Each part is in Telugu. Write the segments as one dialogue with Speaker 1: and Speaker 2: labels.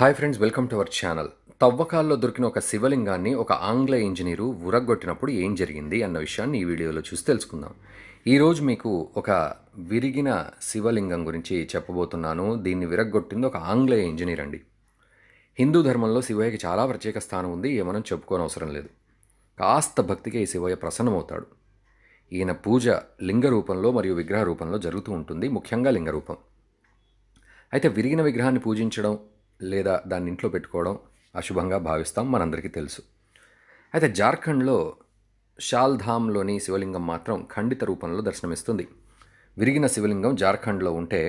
Speaker 1: hi friends welcome to our channel తవ్వకాల్లో దొరికిన ఒక శివలింగాన్ని ఒక ఆంగ్ల ఇంజనీరు ఉరగొట్టినప్పుడు ఏం జరిగింది అన్న విషయాన్ని ఈ వీడియోలో చూసి తెలుసుకుందాం ఈరోజు మీకు ఒక విరిగిన శివలింగం గురించి చెప్పబోతున్నాను దీన్ని విరగొట్టింది ఒక ఆంగ్లేయ ఇంజనీర్ అండి హిందూ ధర్మంలో శివయ్యకి చాలా ప్రత్యేక స్థానం ఉంది ఏమనం చెప్పుకోని అవసరం లేదు కాస్త భక్తికి ఈ శివయ్య ప్రసన్నమవుతాడు ఈయన పూజ లింగ రూపంలో మరియు విగ్రహ రూపంలో జరుగుతూ ఉంటుంది ముఖ్యంగా లింగ రూపం అయితే విరిగిన విగ్రహాన్ని పూజించడం లేదా దాన్ని ఇంట్లో పెట్టుకోవడం అశుభంగా భావిస్తాం మనందరికీ తెలుసు అయితే జార్ఖండ్లో షాల్ధామ్లోని శివలింగం మాత్రం ఖండిత రూపంలో దర్శనమిస్తుంది విరిగిన శివలింగం జార్ఖండ్లో ఉంటే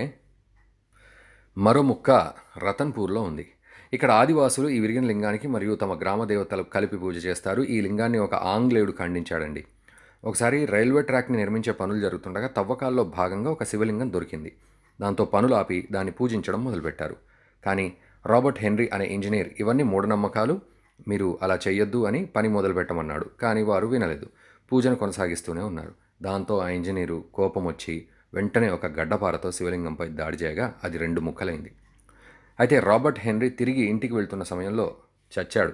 Speaker 1: మరో ముక్క రతన్పూర్లో ఉంది ఇక్కడ ఆదివాసులు ఈ విరిగిన లింగానికి మరియు తమ గ్రామ దేవతలకు కలిపి పూజ చేస్తారు ఈ లింగాన్ని ఒక ఆంగ్లేయుడు ఖండించాడండి ఒకసారి రైల్వే ట్రాక్ని నిర్మించే పనులు జరుగుతుండగా తవ్వకాల్లో భాగంగా ఒక శివలింగం దొరికింది దాంతో పనులు ఆపి దాన్ని పూజించడం మొదలుపెట్టారు కానీ రాబర్ట్ హెన్రీ అనే ఇంజనీర్ ఇవన్నీ మూఢనమ్మకాలు మీరు అలా చేయొద్దు అని పని మొదలు పెట్టమన్నాడు కానీ వారు వినలేదు పూజను కొనసాగిస్తూనే ఉన్నారు దాంతో ఆ ఇంజనీరు కోపం వచ్చి వెంటనే ఒక గడ్డపారతో శివలింగంపై దాడి చేయగా అది రెండు ముక్కలైంది అయితే రాబర్ట్ హెన్రీ తిరిగి ఇంటికి వెళ్తున్న సమయంలో చచ్చాడు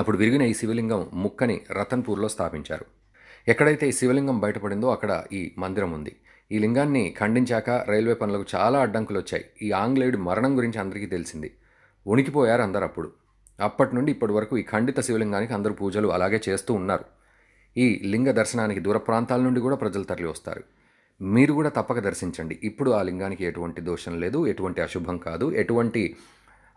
Speaker 1: అప్పుడు విరిగిన ఈ శివలింగం ముక్కని రతన్పూర్లో స్థాపించారు ఎక్కడైతే ఈ శివలింగం బయటపడిందో అక్కడ ఈ మందిరం ఉంది ఈ లింగాన్ని ఖండించాక రైల్వే పనులకు చాలా అడ్డంకులు వచ్చాయి ఈ ఆంగ్లేయుడి మరణం గురించి అందరికీ తెలిసింది ఉనికిపోయారు అందరు అప్పుడు అప్పటి నుండి ఇప్పటి వరకు ఈ ఖండిత శివలింగానికి అందరూ పూజలు అలాగే చేస్తూ ఉన్నారు ఈ లింగ దర్శనానికి దూర ప్రాంతాల నుండి కూడా ప్రజలు తరలి వస్తారు మీరు కూడా తప్పక దర్శించండి ఇప్పుడు ఆ లింగానికి ఎటువంటి దోషం లేదు ఎటువంటి అశుభం కాదు ఎటువంటి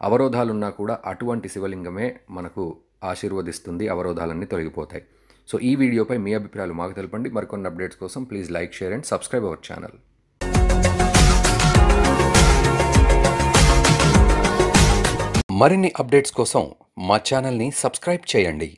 Speaker 1: అవరోధాలున్నా కూడా అటువంటి శివలింగమే మనకు ఆశీర్వదిస్తుంది అవరోధాలన్నీ తొలగిపోతాయి సో ఈ వీడియోపై మీ అభిప్రాయాలు మాకు తెలపండి మరికొన్ని అప్డేట్స్ కోసం please like share and subscribe our channel మరిన్ని అప్డేట్స్ కోసం మా ఛానల్ని సబ్స్క్రైబ్ చేయండి